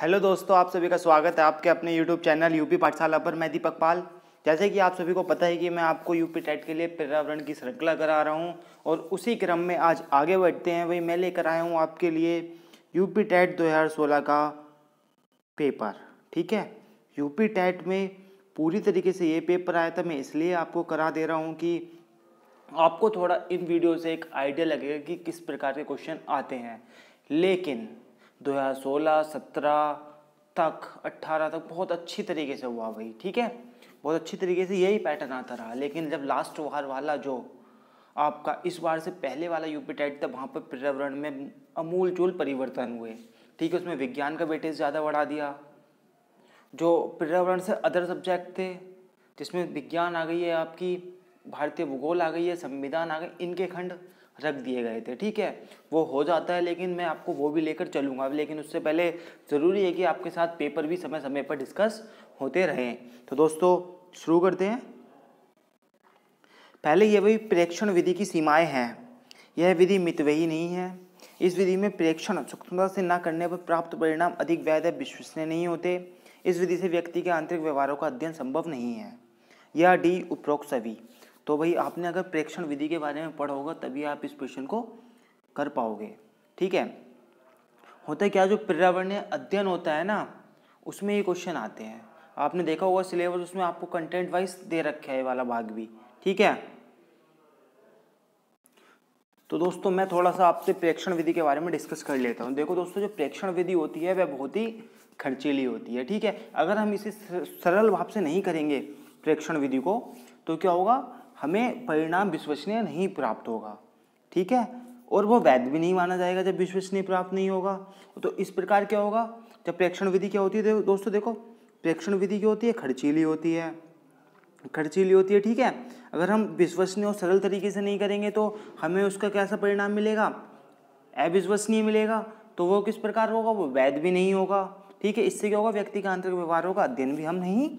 hello दोस्तों आप सभी का स्वागत है आपके अपने यूट्यूब चैनल यूपी पाठशाला पर मैं दीपक पाल जैसे कि आप सभी को पता है कि मैं आपको यूपी टेट के लिए पर्यावरण की श्रृंखला करा रहा हूं और उसी क्रम में आज आगे बढ़ते हैं वही मैं लेकर आया हूं आपके लिए यूपी टेट 2016 का पेपर ठीक है यूपी टेट में पूरी तरीके से ये पेपर आया था मैं इसलिए आपको करा दे रहा हूँ कि आपको थोड़ा इन वीडियो से एक आइडिया लगेगा कि किस प्रकार के क्वेश्चन आते हैं लेकिन 2016 17 तक 18 तक बहुत अच्छी तरीके से हुआ भाई ठीक है बहुत अच्छी तरीके से यही पैटर्न आता रहा लेकिन जब लास्ट वार वाला जो आपका इस बार से पहले वाला यूपी टाइट था वहाँ पर पर्यावरण में अमूल चूल परिवर्तन हुए ठीक है उसमें विज्ञान का वेटेज ज़्यादा बढ़ा दिया जो पर्यावरण से अदर सब्जेक्ट थे जिसमें विज्ञान आ गई है आपकी भारतीय भूगोल आ गई है संविधान आ गई इनके खंड रख दिए गए थे ठीक है वो हो जाता है लेकिन मैं आपको वो भी लेकर चलूँगा लेकिन उससे पहले ज़रूरी है कि आपके साथ पेपर भी समय समय पर डिस्कस होते रहें तो दोस्तों शुरू करते हैं पहले यह वही प्रेक्षण विधि की सीमाएं हैं यह विधि मितवही नहीं है इस विधि में प्रेक्षण सूक्ष्मता से न करने पर प्राप्त परिणाम अधिक वैध विश्वसनीय नहीं होते इस विधि से व्यक्ति के आंतरिक व्यवहारों का अध्ययन संभव नहीं है यह डी उपरोक्त सभी तो भाई आपने अगर प्रेक्षण विधि के बारे में पढ़ा होगा तभी आप इस क्वेश्चन को कर पाओगे ठीक है होता है क्या जो पर्यावरणीय अध्ययन होता है ना उसमें ये क्वेश्चन आते हैं आपने देखा होगा सिलेबस उसमें आपको कंटेंट वाइज दे रखा है वाला भाग भी ठीक है तो दोस्तों मैं थोड़ा सा आपसे प्रेक्षण विधि के बारे में डिस्कस कर लेता हूँ देखो दोस्तों जो प्रेक्षण विधि होती है वह बहुत ही खर्चीली होती है ठीक है अगर हम इसे सरल भाव से नहीं करेंगे प्रेक्षण विधि को तो क्या होगा हमें परिणाम विश्वसनीय नहीं प्राप्त होगा ठीक है और वो वैध भी नहीं माना जाएगा जब विश्वसनीय प्राप्त नहीं होगा तो इस प्रकार क्या होगा जब प्रेक्षण विधि क्या होती है दोस्तों देखो प्रेक्षण विधि क्या होती है खर्चीली होती है खर्चीली होती है ठीक है अगर हम विश्वसनीय और सरल तरीके से नहीं करेंगे तो हमें उसका कैसा परिणाम मिलेगा अविश्वसनीय मिलेगा तो वो किस प्रकार होगा वो वैध भी नहीं होगा ठीक है इससे क्या होगा व्यक्ति का आंतरिक व्यवहारों का अध्ययन भी हम नहीं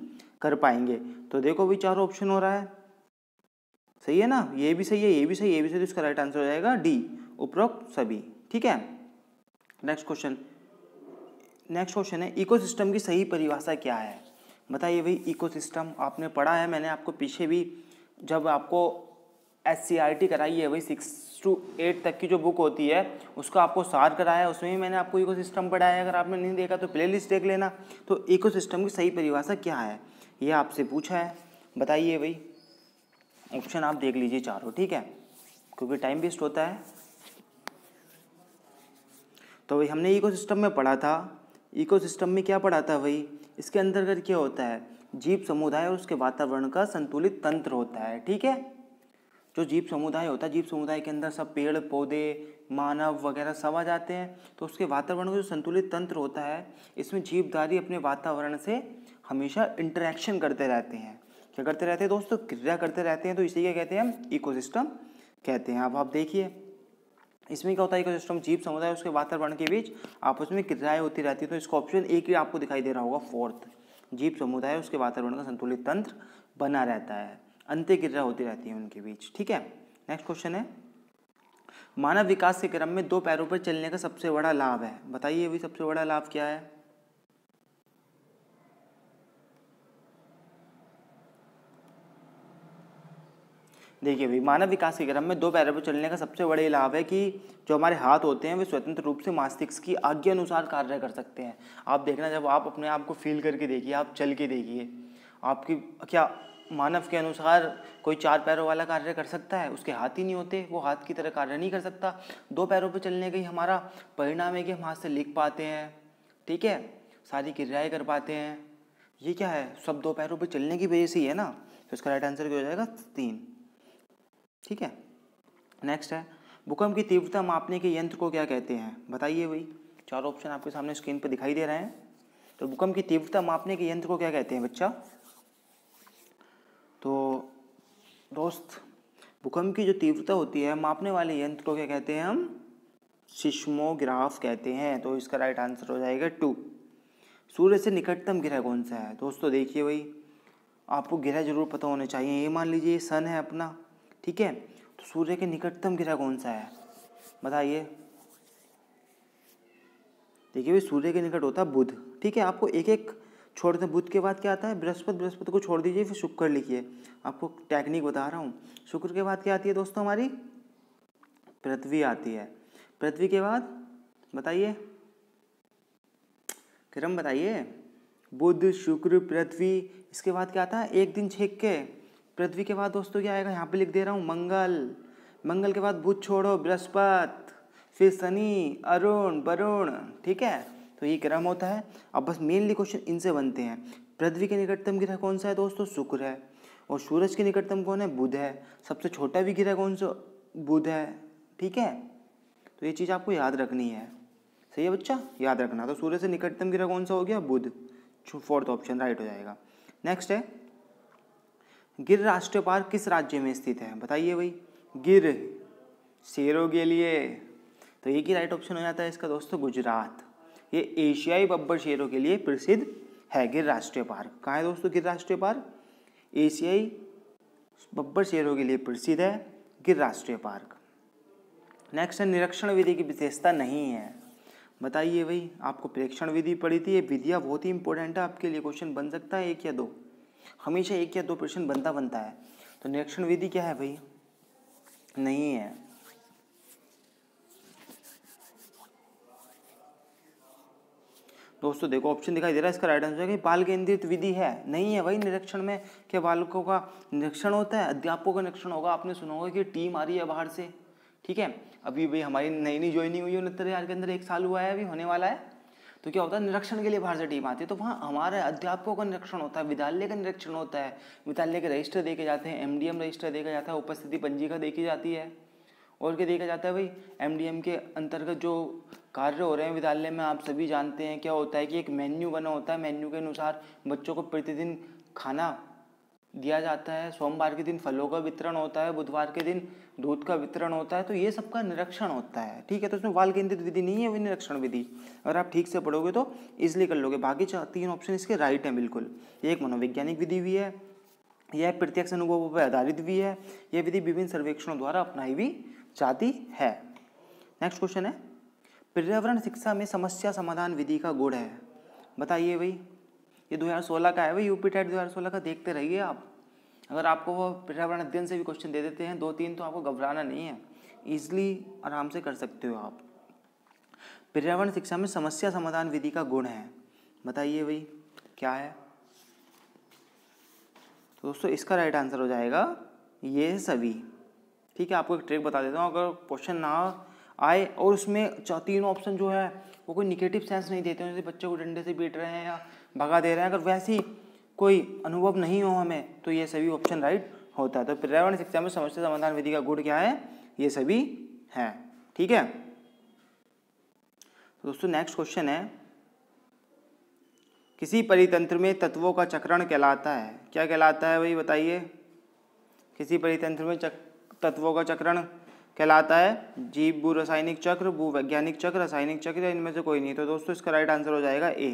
कर पाएंगे तो देखो अभी चारों ऑप्शन हो रहा है सही है ना ये भी सही है ये भी सही है ये भी सही तो इसका राइट आंसर हो जाएगा डी उपरोक्त सभी ठीक है नेक्स्ट क्वेश्चन नेक्स्ट क्वेश्चन है इकोसिस्टम की सही परिभाषा क्या है बताइए भाई इकोसिस्टम आपने पढ़ा है मैंने आपको पीछे भी जब आपको एस सी टी कराई है भाई सिक्स टू एट तक की जो बुक होती है उसका आपको सार कराया उसमें भी मैंने आपको इकोसिस्टम पढ़ाया है अगर आपने नहीं देखा तो लिस्ट देख लेना तो इकोसिस्टम की सही परिभाषा क्या है ये आपसे पूछा है बताइए भाई ऑप्शन आप देख लीजिए चारों ठीक है क्योंकि टाइम वेस्ट होता है तो भाई हमने इकोसिस्टम में पढ़ा था इकोसिस्टम में क्या पढ़ा था भाई इसके अंतर्गत क्या होता है जीव समुदाय और उसके वातावरण का संतुलित तंत्र होता है ठीक है जो जीव समुदाय होता है जीव समुदाय के अंदर सब पेड़ पौधे मानव वगैरह सब आ जाते हैं तो उसके वातावरण का जो संतुलित तंत्र होता है इसमें जीवधारी अपने वातावरण से हमेशा इंटरेक्शन करते रहते हैं क्या करते रहते हैं दोस्तों क्रिया करते रहते हैं तो इसी क्या कहते हैं हम इकोसिस्टम कहते हैं अब आप देखिए इसमें क्या होता है इकोसिस्टम जीव समुदाय उसके वातावरण के बीच आपस में क्रियाएं होती रहती है तो इसका ऑप्शन एक ही आपको दिखाई दे रहा होगा फोर्थ जीव समुदाय उसके वातावरण का संतुलित तंत्र बना रहता है अंत्य क्रिया होती रहती है उनके बीच ठीक है नेक्स्ट क्वेश्चन है मानव विकास के क्रम में दो पैरों पर चलने का सबसे बड़ा लाभ है बताइए अभी सबसे बड़ा लाभ क्या है देखिए भाई मानव विकास के क्रम में दो पैरों पर चलने का सबसे बड़ा लाभ है कि जो हमारे हाथ होते हैं वे स्वतंत्र रूप से मस्तिष्क की आज्ञा अनुसार कार्य कर सकते हैं आप देखना जब आप अपने आप को फील करके देखिए आप चल के देखिए आपकी क्या मानव के अनुसार कोई चार पैरों वाला कार्य कर सकता है उसके हाथ ही नहीं होते वो हाथ की तरह कार्य नहीं कर सकता दो पैरों पर चलने का ही हमारा परिणाम है कि हम हाथ से लिख पाते हैं ठीक है सारी क्रियाएँ कर पाते हैं ये क्या है सब दो पैरों पर चलने की वजह से ही है ना तो इसका राइट आंसर क्या हो जाएगा तीन ठीक है नेक्स्ट है भूकंप की तीव्रता मापने के यंत्र को क्या कहते हैं बताइए भाई चार ऑप्शन आपके सामने स्क्रीन पर दिखाई दे रहे हैं तो भूकंप की तीव्रता मापने के यंत्र को क्या कहते हैं बच्चा तो दोस्त भूकंप की जो तीव्रता होती है मापने वाले यंत्र को क्या कहते हैं हम सिस्मोग्राफ कहते हैं तो इसका राइट आंसर हो जाएगा टू सूर्य से निकटतम ग्रह कौन सा है दोस्तों देखिए भाई आपको ग्रह जरूर पता होने चाहिए ये मान लीजिए सन है अपना ठीक है तो सूर्य के निकटतम ग्रह कौन सा है बताइए देखिए भाई सूर्य के निकट होता है बुध ठीक है आपको एक एक छोड़ दें बुध के बाद क्या आता है बृहस्पति बृहस्पति को छोड़ दीजिए फिर शुक्र लिखिए आपको टेक्निक बता रहा हूँ शुक्र के बाद क्या आती है दोस्तों हमारी पृथ्वी आती है पृथ्वी के बाद बताइए क्रम बताइए बुध शुक्र पृथ्वी इसके बाद क्या आता है एक दिन छेक के पृथ्वी के बाद दोस्तों क्या आएगा यहाँ पे लिख दे रहा हूँ मंगल मंगल के बाद बुध छोड़ो बृहस्पत फिर शनि अरुण वरुण ठीक है तो ये क्रम होता है अब बस मेनली क्वेश्चन इनसे बनते हैं पृथ्वी के निकटतम ग्रह कौन सा है दोस्तों शुक्र है और सूरज के निकटतम कौन है बुध है सबसे छोटा भी ग्रह कौन सा बुध है ठीक है तो ये चीज़ आपको याद रखनी है सही है बच्चा याद रखना तो सूर्य से निकटतम ग्रह कौन सा हो गया बुध फोर्थ ऑप्शन राइट हो जाएगा नेक्स्ट है गिर राष्ट्रीय पार्क किस राज्य में स्थित है बताइए भाई गिर शेरों के लिए तो एक ही राइट ऑप्शन हो जाता है इसका दोस्तों गुजरात ये एशियाई बब्बर शेरों के लिए प्रसिद्ध है गिर राष्ट्रीय पार्क कहाँ है दोस्तों गिर राष्ट्रीय पार्क एशियाई बब्बर शेरों के लिए प्रसिद्ध है गिर राष्ट्रीय पार्क नेक्स्ट है निरीक्षण विधि की विशेषता नहीं है बताइए भाई आपको प्रेक्षण विधि पढ़ी थी ये विधियाँ बहुत ही इंपॉर्टेंट है आपके लिए क्वेश्चन बन सकता है एक या दो हमेशा एक या दो प्रश्न बनता बनता है तो निरीक्षण विधि क्या है भाई नहीं है दोस्तों देखो ऑप्शन दिखाई दे रहा है इसका राइट आंसर है कि बाल केंद्रित विधि है नहीं है वही निरीक्षण में क्या बालकों का निरीक्षण होता है अध्यापकों का निरीक्षण होगा आपने सुना होगा कि टीम आ रही है बाहर से ठीक है अभी भाई हमारी नई नई ज्वाइनिंग हुई है उनहत्तर हज़ार के अंदर एक साल हुआ है अभी होने वाला है तो क्या होता है निरीक्षण के लिए बाहर से टीम आती है तो वहाँ हमारे अध्यापकों का निरीक्षण होता है विद्यालय का निरीक्षण होता है विद्यालय के रजिस्टर देखे जाते हैं एमडीएम रजिस्टर देखा जाता है उपस्थिति पंजीका देखी जाती है और क्या देखा जाता है भाई एमडीएम के अंतर्गत जो कार्य हो रहे हैं विद्यालय में आप सभी जानते हैं क्या होता है कि एक मेन्यू बना होता है मेन्यू के अनुसार बच्चों को प्रतिदिन खाना दिया जाता है सोमवार के दिन फलों का वितरण होता है बुधवार के दिन दूध का वितरण होता है तो ये सबका निरीक्षण होता है ठीक है तो इसमें बाल केंद्रित विधि नहीं है वो निरीक्षण विधि अगर आप ठीक से पढ़ोगे तो इजिली कर लोगे बाकी तीन ऑप्शन इसके राइट हैं बिल्कुल ये एक मनोवैज्ञानिक विधि भी है यह प्रत्यक्ष अनुभवों पर आधारित भी है यह विधि विभिन्न सर्वेक्षणों द्वारा अपनाई भी जाती है नेक्स्ट क्वेश्चन है पर्यावरण शिक्षा में समस्या समाधान विधि का गुण है बताइए भाई ये 2016 का है वो यूपी टाइप 2016 का देखते रहिए आप अगर आपको वो पर्यावरण अध्ययन से भी क्वेश्चन दे देते हैं दो तीन तो आपको घबराना नहीं है ईजिली आराम से कर सकते हो आप पर्यावरण शिक्षा में समस्या समाधान विधि का गुण है बताइए भाई क्या है तो दोस्तों इसका राइट आंसर हो जाएगा ये सभी ठीक है आपको एक ट्रिक बता देता हूँ अगर क्वेश्चन ना आए और उसमें तीनों ऑप्शन जो है वो कोई निगेटिव सेंस नहीं देते हैं जैसे बच्चे को डंडे से पीट रहे हैं या भगा दे रहे हैं अगर वैसी कोई अनुभव नहीं हो हमें तो ये सभी ऑप्शन राइट होता है तो पर्यावरण शिक्षा में समस्या समाधान विधि का गुण क्या है ये सभी हैं ठीक है तो दोस्तों नेक्स्ट क्वेश्चन है किसी परितंत्र में तत्वों का चक्रण कहलाता है क्या कहलाता है वही बताइए किसी परितंत्र में चक तत्वों का चक्रण कहलाता है जीव भू रासायनिक चक्र भू वैज्ञानिक चक्र रासायनिक चक्र इनमें से कोई नहीं तो दोस्तों इसका राइट आंसर हो जाएगा ए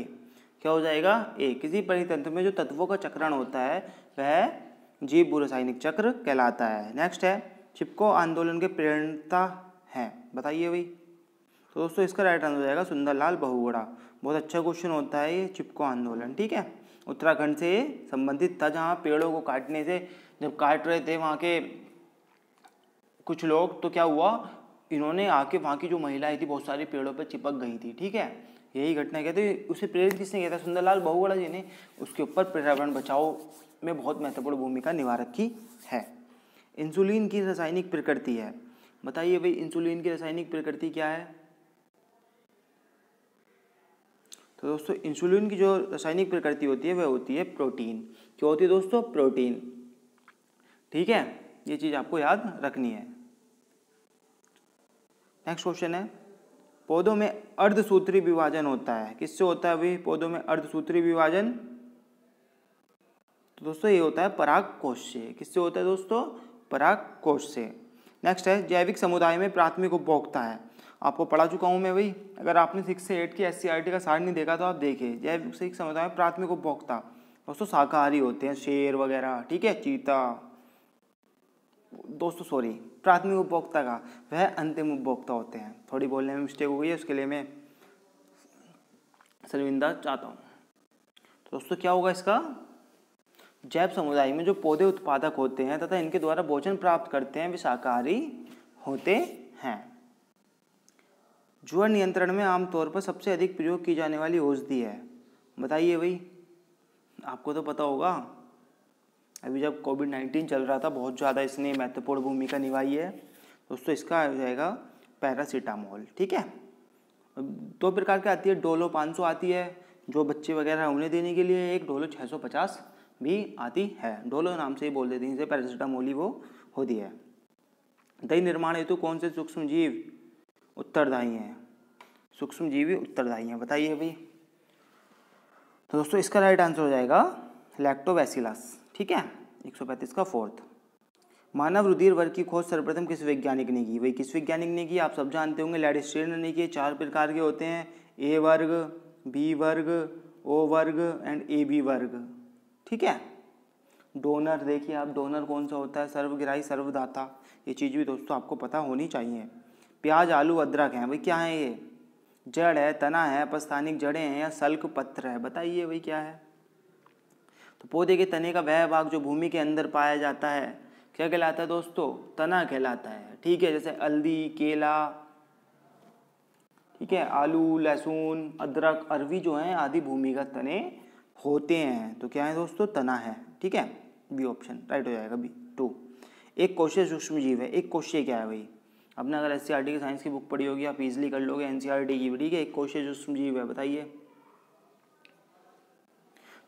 क्या हो जाएगा ए किसी परितंत्र में जो तत्वों का चक्रण होता है वह जीव बुरसायनिक चक्र कहलाता है नेक्स्ट है चिपको आंदोलन के प्रेरणता है बताइए भाई तो दोस्तों इसका राइट आंसर हो जाएगा सुंदरलाल बहुगुड़ा बहुत अच्छा क्वेश्चन होता है ये चिपको आंदोलन ठीक है उत्तराखंड से संबंधित था जहाँ पेड़ों को काटने से जब काट रहे थे वहाँ के कुछ लोग तो क्या हुआ इन्होंने आके वहाँ की जो महिलाएं थी बहुत सारे पेड़ों पर चिपक गई थी ठीक है यही घटना कहते हैं उसे प्रेरित किसने किया था सुंदरलाल बहुगुणा जी ने उसके ऊपर पर्यावरण बचाओ में बहुत महत्वपूर्ण भूमिका निभा रखी है इंसुलिन की रासायनिक प्रकृति है बताइए भाई इंसुलिन की रासायनिक प्रकृति क्या है तो दोस्तों इंसुलिन की जो रासायनिक प्रकृति होती है वह होती है प्रोटीन क्या होती है दोस्तों प्रोटीन ठीक है ये चीज़ आपको याद रखनी है नेक्स्ट क्वेश्चन है पौधों में अर्धसूत्री विभाजन होता है किससे होता है अभी पौधों में अर्धसूत्री विभाजन तो दोस्तों ये होता है पराग कोष से किससे होता है दोस्तों पराग कोष से नेक्स्ट है जैविक समुदाय में प्राथमिक उपभोक्ता है आपको पढ़ा चुका हूँ मैं भाई अगर आपने सिक्स से एट की एस का सार नहीं देखा तो आप देखें जैविक समुदाय में प्राथमिक उपभोक्ता दोस्तों शाकाहारी होते हैं शेर वगैरह ठीक है चीता दोस्तों सॉरी प्राथमिक उपभोक्ता का वह अंतिम उपभोक्ता होते हैं थोड़ी बोलने में मिस्टेक हो गई है उसके लिए मैं शर्मिंदा चाहता हूँ तो दोस्तों क्या होगा इसका जैव समुदाय में जो पौधे उत्पादक होते हैं तथा इनके द्वारा भोजन प्राप्त करते हैं वे शाकाहारी होते हैं जुआ नियंत्रण में आमतौर पर सबसे अधिक प्रयोग की जाने वाली औषधि है बताइए भाई आपको तो पता होगा अभी जब कोविड नाइन्टीन चल रहा था बहुत ज़्यादा इसने महत्वपूर्ण भूमिका निभाई है दोस्तों इसका आ जाएगा पैरासीटामोल ठीक है दो प्रकार की आती है डोलो पाँच सौ आती है जो बच्चे वगैरह उन्हें देने के लिए एक डोलो छः सौ पचास भी आती है डोलो नाम से ही बोल देते हैं इसे पैरासीटामोल ही वो होती है दही निर्माण हेतु कौन से सूक्ष्म जीव उत्तरदायी हैं सूक्ष्म जीवी उत्तरदायी हैं बताइए भाई तो दोस्तों इसका राइट आंसर हो जाएगा लैक्टोबैसिलस ठीक है 135 का फोर्थ मानव रुधिर वर्ग की खोज सर्वप्रथम किस वैज्ञानिक ने की वही किस वैज्ञानिक ने की आप सब जानते होंगे लैडिस्ट्रेन ने की चार प्रकार के होते हैं ए वर्ग बी वर्ग ओ वर्ग एंड ए बी वर्ग ठीक है डोनर देखिए आप डोनर कौन सा होता है सर्वग्राही सर्वदाता ये चीज़ भी दोस्तों आपको पता होनी चाहिए प्याज आलू अदरक हैं भाई क्या है ये जड़ है तना है अपस्थानिक जड़ें हैं या सल्क पत्र है बताइए भाई क्या है तो पौधे के तने का वह भाग जो भूमि के अंदर पाया जाता है क्या कहलाता है दोस्तों तना कहलाता है ठीक है जैसे हल्दी केला ठीक है आलू लहसुन अदरक अरवी जो है आदि भूमि का तने होते हैं तो क्या है दोस्तों तना है ठीक है बी ऑप्शन राइट हो जाएगा बी टू एक कोशिश सूक्ष्म जीव है एक कोशीय क्या है भाई आपने अगर एस सी आर टी की साइंस की बुक पढ़ी होगी आप इजिली कर लोगे एन सी आर टी की भी ठीक है एक कोशिश सूक्ष्म जीव है बताइए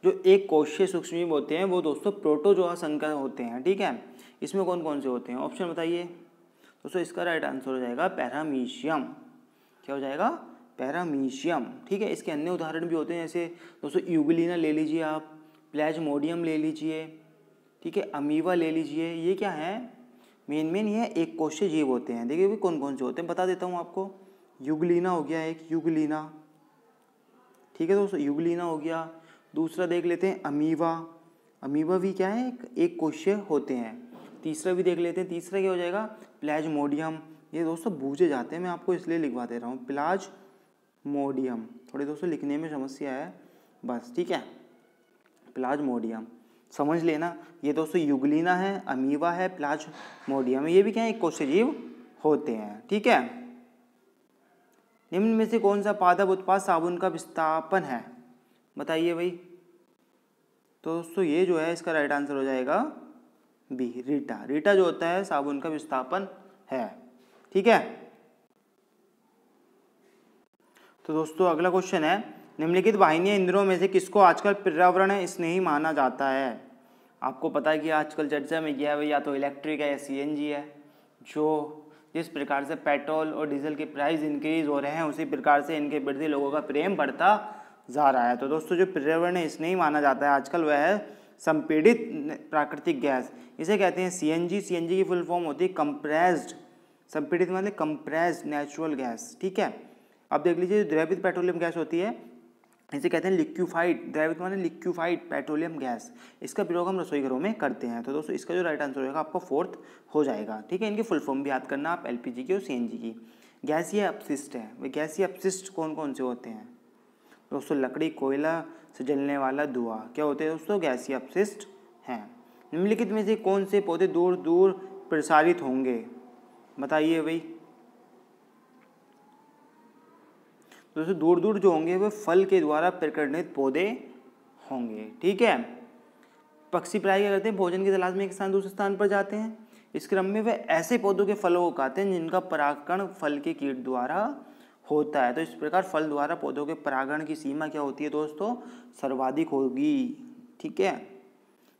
जो एक कोशीय सूक्ष्म होते हैं वो दोस्तों प्रोटोजोआ संकर होते हैं ठीक है इसमें कौन कौन से होते हैं ऑप्शन बताइए दोस्तों इसका राइट आंसर हो जाएगा पैरामीशियम क्या हो जाएगा पैरामीशियम ठीक है इसके अन्य उदाहरण भी होते हैं जैसे दोस्तों यूगलिना ले लीजिए आप प्लेजमोडियम ले लीजिए ठीक है अमीवा ले लीजिए ये क्या है मेन मेन ये एक कोशीय जीव होते हैं देखिए भी कौन कौन से होते हैं बता देता हूँ आपको युगलिना हो गया एक युगलिना ठीक है दोस्तों युगलिना हो गया दूसरा देख लेते हैं अमीवा अमीवा भी क्या है एक कोश्य होते हैं तीसरा भी देख लेते हैं तीसरा क्या हो जाएगा मोडियम ये दोस्तों बूझे जाते हैं मैं आपको इसलिए लिखवा दे रहा हूँ प्लाज मोडियम थोड़े दोस्तों लिखने में समस्या है बस ठीक है प्लाज मोडियम समझ लेना ये दोस्तों युगलिना है अमीवा है प्लाज मोडियम ये भी क्या है एक जीव होते हैं ठीक है निम्न में से कौन सा पादप उत्पाद साबुन का विस्थापन है बताइए भाई तो दोस्तों ये जो है इसका राइट आंसर हो जाएगा बी रीटा रीटा जो होता है साबुन का विस्थापन है ठीक है तो दोस्तों अगला क्वेश्चन है निम्नलिखित वाहिनी इंद्रियों में से किसको आजकल पर्यावरण स्नेही माना जाता है आपको पता है कि आजकल चर्चा में यह तो है या तो इलेक्ट्रिक है या सीएनजी है जो जिस प्रकार से पेट्रोल और डीजल के प्राइस इंक्रीज हो रहे हैं उसी प्रकार से इनके प्रति लोगों का प्रेम बढ़ता जा रहा है तो दोस्तों जो पर्यावरण इसने ही माना जाता है आजकल वह है संपीड़ित प्राकृतिक गैस इसे कहते हैं C N G C N G की फुल फॉर्म होती है कंप्रेस्ड संपीड़ित मतलब कंप्रेस्ड नेचुरल गैस ठीक है अब देख लीजिए जो द्रवित पेट्रोलियम गैस होती है इसे कहते हैं लिक्यूफाइड द्रवित मतलब लिक्यूफाइड पेट्रोलियम गैस इसका प्रयोग हम रसोई घरों में करते हैं तो दोस्तों इसका जो राइट आंसर होगा आपका फोर्थ हो जाएगा ठीक है इनकी फुल फॉर्म भी याद करना आप जी की और जी की गैसीय अपशिष्ट है वे गैसीय अपशिष्ट कौन कौन से होते हैं दोस्तों लकड़ी कोयला से जलने वाला धुआं क्या होते हैं दोस्तों गैसीय अपशिष्ट हैं निम्नलिखित में से कौन से पौधे दूर दूर प्रसारित होंगे बताइए भाई दोस्तों दूर दूर जो होंगे वे फल के द्वारा प्रकटित पौधे होंगे ठीक है पक्षी प्राय क्या करते हैं भोजन की तलाश में एक स्थान दूसरे स्थान पर जाते हैं इस क्रम में वे ऐसे पौधों के फलों को खाते हैं जिनका परागकण फल के कीट द्वारा होता है तो इस प्रकार फल द्वारा पौधों के परागण की सीमा क्या होती है दोस्तों सर्वाधिक होगी ठीक है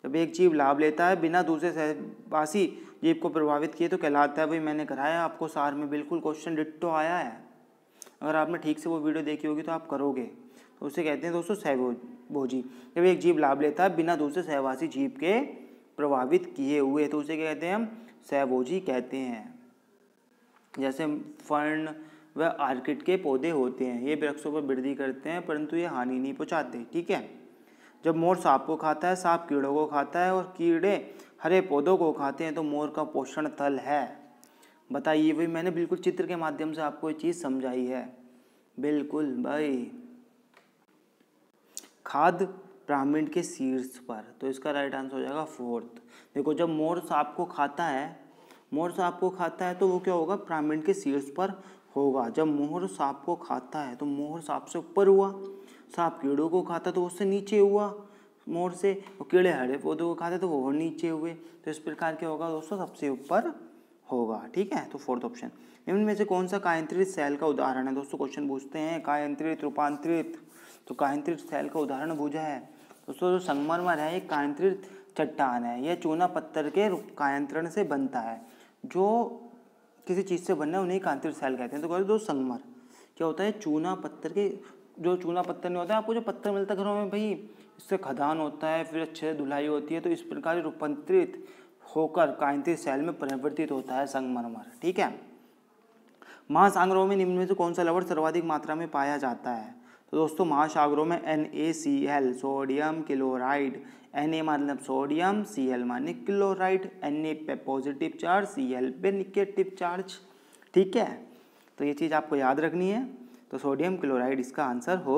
जब एक जीव लाभ लेता है बिना दूसरे सहवासी जीव को प्रभावित किए तो कहलाता है भाई मैंने कराया आपको सार में बिल्कुल क्वेश्चन डिट्टो आया है अगर आपने ठीक से वो वीडियो देखी होगी तो आप करोगे तो उसे कहते हैं दोस्तों सहभो भोजी जब एक जीव लाभ लेता है बिना दूसरे सहवासी जीव के प्रभावित किए हुए तो उसे कहते हैं हम सहभोजी कहते हैं जैसे फर्न व आर्किड के पौधे होते हैं ये वृक्षों पर वृद्धि करते हैं परंतु ये हानि नहीं पहुँचाते ठीक है जब मोर सांप को खाता है सांप कीड़ों को खाता है और कीड़े हरे पौधों को खाते हैं तो मोर का पोषण थल है बताइए भाई मैंने बिल्कुल चित्र के माध्यम से आपको ये चीज़ समझाई है बिल्कुल भाई खाद पिरामिड के शीर्ष पर तो इसका राइट आंसर हो जाएगा फोर्थ देखो जब मोर सांप को खाता है मोर सांप को खाता है तो वो क्या होगा पिरामिड के शीर्ष पर होगा जब मोहर सांप को खाता है तो मोहर सांप से ऊपर हुआ सांप कीड़ों को खाता तो उससे नीचे हुआ मोर से और कीड़े हरे पौधों को खाते तो वो और नीचे हुए तो इस प्रकार क्या होगा दोस्तों सबसे ऊपर होगा ठीक है तो फोर्थ ऑप्शन निम्न में से कौन सा कायंत्रित सेल का उदाहरण है दोस्तों क्वेश्चन पूछते हैं कायंत्रित रूपांतरित तो कायंत्रित सेल का उदाहरण भुजा है दोस्तों जो संगमरमर है ये कायंत्रित चट्टान है यह चूना पत्थर के कायंत्रण से बनता है जो किसी चीज़ से बनना है उन्हें कांतिर सैल कहते हैं तो कहते दो संगमर क्या होता है चूना पत्थर के जो चूना पत्थर नहीं होता है आपको जो पत्थर मिलता है घरों में भाई इससे खदान होता है फिर अच्छे से धुलाई होती है तो इस प्रकार रूपांतरित होकर कांतिर सैल में परिवर्तित होता है संगमरमर ठीक है महासागरों में निम्न में से कौन सा लवण सर्वाधिक मात्रा में पाया जाता है तो दोस्तों महासागरों में N A C L sodium chloride N A मतलब सोडियम सी एल माने क्लोराइड एन ए पे पॉजिटिव चार्ज सी एल पे निगेटिव चार्ज ठीक है तो ये चीज़ आपको याद रखनी है तो सोडियम क्लोराइड इसका आंसर हो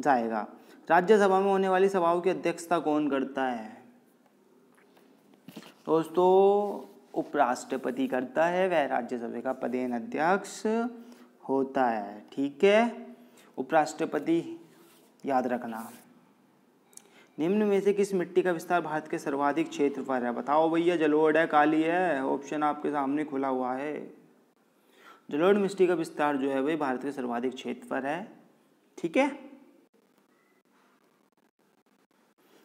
जाएगा राज्यसभा में होने वाली सभाओं की अध्यक्षता कौन करता है दोस्तों उपराष्ट्रपति करता है वह राज्यसभा का पदेन अध्यक्ष होता है ठीक है उपराष्ट्रपति याद रखना निम्न में से किस मिट्टी का विस्तार भारत के सर्वाधिक क्षेत्र पर है बताओ भैया जलोड़ है काली है ऑप्शन आपके सामने खुला हुआ है जलोड़ मिट्टी का विस्तार जो है वही भारत के सर्वाधिक क्षेत्र पर है ठीक है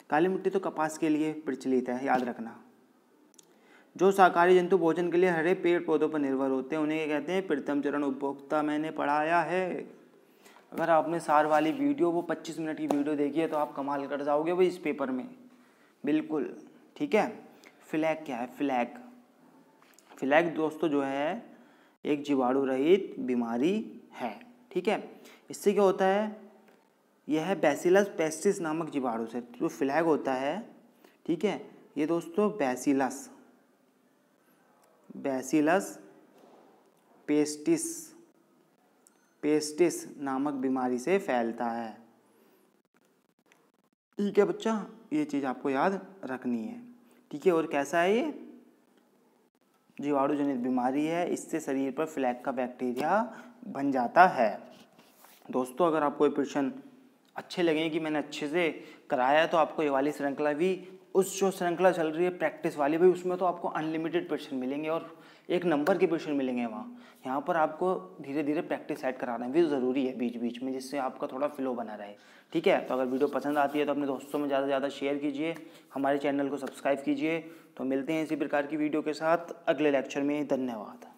काली मिट्टी तो कपास के लिए प्रचलित है याद रखना जो शाकाहारी जंतु भोजन के लिए हरे पेड़ पौधों पर निर्भर होते हैं उन्हें कहते हैं प्रथम चरण उपभोक्ता मैंने पढ़ाया है अगर आपने सार वाली वीडियो वो 25 मिनट की वीडियो देखी है तो आप कमाल कर जाओगे वो इस पेपर में बिल्कुल ठीक है फ्लैग क्या है फ्लैग फ्लैग दोस्तों जो है एक जीवाणु रहित बीमारी है ठीक है इससे क्या होता है यह है बैसिलस पेस्टिस नामक जीवाणु से जो फ्लैग होता है ठीक है ये दोस्तों बैसिलस बैसिलस पेस्टिस पेस्टिस नामक बीमारी से फैलता है ठीक है बच्चा ये चीज़ आपको याद रखनी है ठीक है और कैसा है ये जीवाणु जनित बीमारी है इससे शरीर पर फ्लैग का बैक्टीरिया बन जाता है दोस्तों अगर आपको ये प्रश्न अच्छे लगे कि मैंने अच्छे से कराया तो आपको ये वाली श्रृंखला भी उस जो श्रृंखला चल रही है प्रैक्टिस वाली भी उसमें तो आपको अनलिमिटेड प्रश्न मिलेंगे और एक नंबर के क्वेश्चन मिलेंगे वहाँ यहाँ पर आपको धीरे धीरे प्रैक्टिस ऐड कराना भी ज़रूरी है बीच बीच में जिससे आपका थोड़ा फ्लो बना रहे ठीक है तो अगर वीडियो पसंद आती है तो अपने दोस्तों में ज़्यादा से ज़्यादा शेयर कीजिए हमारे चैनल को सब्सक्राइब कीजिए तो मिलते हैं इसी प्रकार की वीडियो के साथ अगले लेक्चर में धन्यवाद